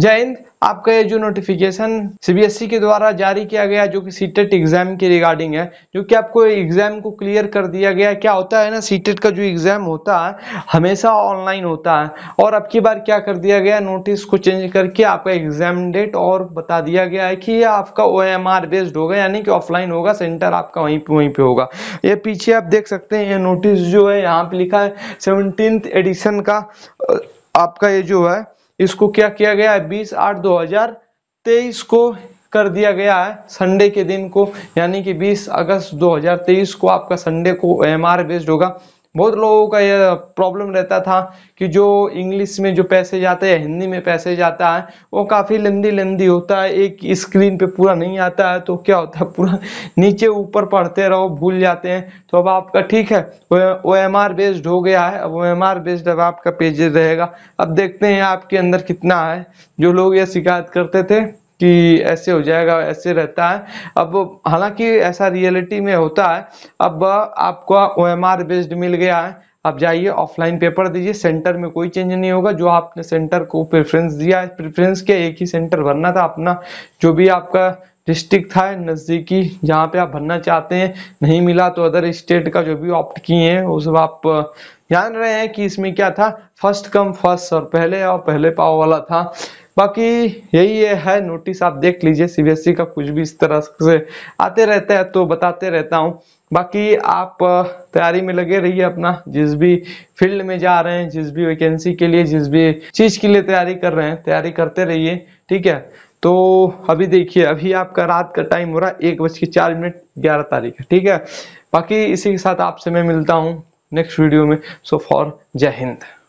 जय हिंद आपका ये जो नोटिफिकेशन सीबीएसई e के द्वारा जारी किया गया जो कि सीटेट एग्जाम e के रिगार्डिंग है जो कि आपको एग्जाम को क्लियर कर दिया गया क्या होता है ना सीटेट e का जो एग्जाम होता है हमेशा ऑनलाइन होता है और अब की बार क्या कर दिया गया नोटिस को चेंज करके आपका एग्जाम डेट और बता दिया गया है कि ये आपका ओ बेस्ड होगा यानी कि ऑफलाइन होगा सेंटर आपका वहीं पर वहीं पर होगा ये पीछे आप देख सकते हैं ये नोटिस जो है यहाँ पर लिखा है सेवनटीन एडिशन का आपका ये जो है इसको क्या किया गया है बीस आठ दो हजार तेईस को कर दिया गया है संडे के दिन को यानी कि 20 अगस्त 2023 को आपका संडे को एम आर बेस्ड होगा बहुत लोगों का यह प्रॉब्लम रहता था कि जो इंग्लिश में जो पैसेज आते हैं हिंदी में पैसेज आता है वो काफ़ी लंदी लंदी होता है एक स्क्रीन पे पूरा नहीं आता है तो क्या होता है पूरा नीचे ऊपर पढ़ते रहो भूल जाते हैं तो अब आपका ठीक है ओ एम आर बेस्ड हो गया है अब ओ एम आर बेस्ड अब आपका पेज रहेगा अब देखते हैं आपके अंदर कितना है जो लोग यह शिकायत करते थे कि ऐसे हो जाएगा ऐसे रहता है अब हालांकि ऐसा रियलिटी में होता है अब आपको ओ एम आर बेस्ड मिल गया है आप जाइए ऑफलाइन पेपर दीजिए सेंटर में कोई चेंज नहीं होगा जो आपने सेंटर को प्रेफरेंस दिया है प्रेफरेंस के एक ही सेंटर भरना था अपना जो भी आपका डिस्ट्रिक्ट था नज़दीकी जहाँ पे आप भरना चाहते हैं नहीं मिला तो अदर स्टेट का जो भी ऑप्ट किए हैं वो सब आप जान रहे हैं कि इसमें क्या था फर्स्ट कम फर्स्ट और पहले और पहले पाओ वाला था बाकी यही है नोटिस आप देख लीजिए सीबीएसई e का कुछ भी इस तरह से आते रहता है तो बताते रहता हूँ बाकी आप तैयारी में लगे रहिए अपना जिस भी फील्ड में जा रहे हैं जिस भी वैकेंसी के लिए जिस भी चीज़ के लिए तैयारी कर रहे हैं तैयारी करते रहिए ठीक है तो अभी देखिए अभी आपका रात का टाइम हो रहा है एक बज के चार मिनट ग्यारह तारीख है ठीक है बाकी इसी के साथ आपसे मैं मिलता हूँ नेक्स्ट वीडियो में सो फॉर जय हिंद